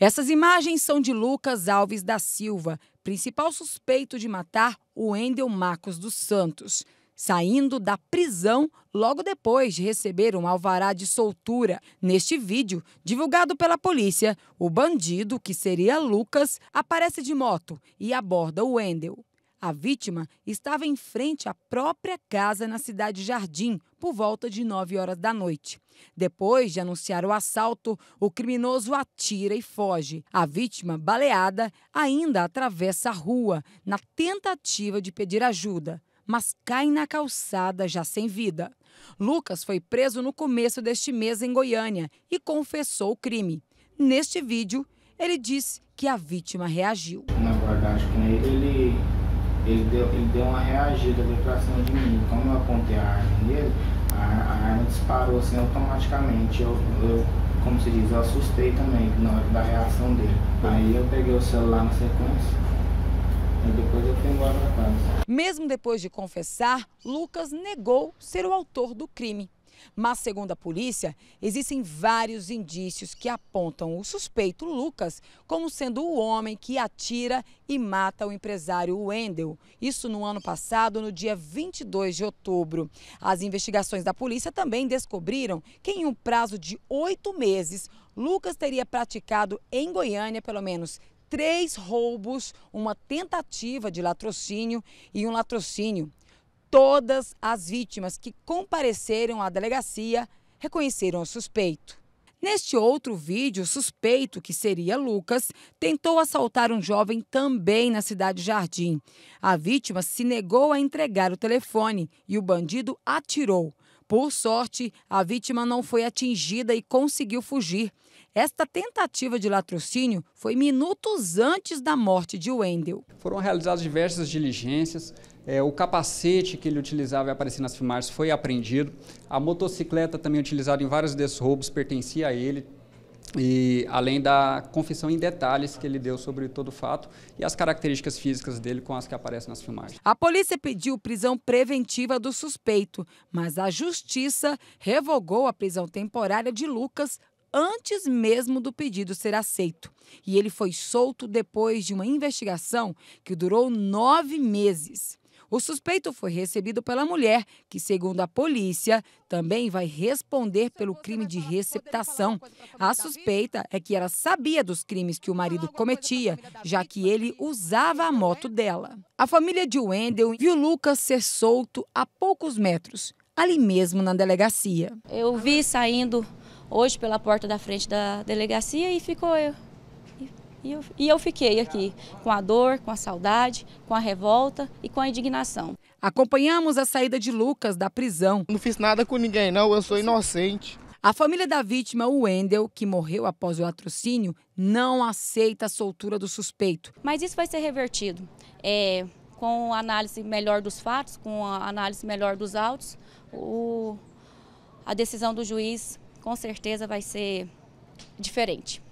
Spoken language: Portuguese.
Essas imagens são de Lucas Alves da Silva, principal suspeito de matar o Endel Marcos dos Santos, saindo da prisão logo depois de receber um alvará de soltura. Neste vídeo, divulgado pela polícia, o bandido, que seria Lucas, aparece de moto e aborda o Endel. A vítima estava em frente à própria casa na cidade Jardim, por volta de 9 horas da noite. Depois de anunciar o assalto, o criminoso atira e foge. A vítima, baleada, ainda atravessa a rua na tentativa de pedir ajuda, mas cai na calçada já sem vida. Lucas foi preso no começo deste mês em Goiânia e confessou o crime. Neste vídeo, ele diz que a vítima reagiu. Na é ele ele deu, ele deu uma reagida, de pra cima de mim. Como eu apontei a arma nele, a, a arma disparou assim automaticamente. Eu, eu, como se diz, eu assustei também na hora da reação dele. Aí eu peguei o celular na sequência. E depois eu fui embora pra casa. Mesmo depois de confessar, Lucas negou ser o autor do crime. Mas, segundo a polícia, existem vários indícios que apontam o suspeito Lucas como sendo o homem que atira e mata o empresário Wendel. Isso no ano passado, no dia 22 de outubro. As investigações da polícia também descobriram que, em um prazo de oito meses, Lucas teria praticado em Goiânia pelo menos três roubos, uma tentativa de latrocínio e um latrocínio Todas as vítimas que compareceram à delegacia reconheceram o suspeito. Neste outro vídeo, o suspeito, que seria Lucas, tentou assaltar um jovem também na cidade Jardim. A vítima se negou a entregar o telefone e o bandido atirou. Por sorte, a vítima não foi atingida e conseguiu fugir. Esta tentativa de latrocínio foi minutos antes da morte de Wendel. Foram realizadas diversas diligências. É, o capacete que ele utilizava e aparecia nas filmagens foi apreendido. A motocicleta também utilizada em vários desses roubos pertencia a ele, e além da confissão em detalhes que ele deu sobre todo o fato e as características físicas dele com as que aparecem nas filmagens. A polícia pediu prisão preventiva do suspeito, mas a justiça revogou a prisão temporária de Lucas antes mesmo do pedido ser aceito. E ele foi solto depois de uma investigação que durou nove meses. O suspeito foi recebido pela mulher, que, segundo a polícia, também vai responder pelo crime de receptação. A suspeita é que ela sabia dos crimes que o marido cometia, já que ele assim? usava a moto dela. A família de Wendel viu Lucas ser solto a poucos metros, ali mesmo na delegacia. Eu vi saindo hoje pela porta da frente da delegacia e ficou eu e eu, e eu fiquei aqui com a dor, com a saudade, com a revolta e com a indignação. Acompanhamos a saída de Lucas da prisão. Não fiz nada com ninguém, não, eu sou inocente. A família da vítima, o Wendel, que morreu após o atrocínio, não aceita a soltura do suspeito. Mas isso vai ser revertido. É, com a análise melhor dos fatos, com a análise melhor dos autos, o, a decisão do juiz com certeza vai ser diferente.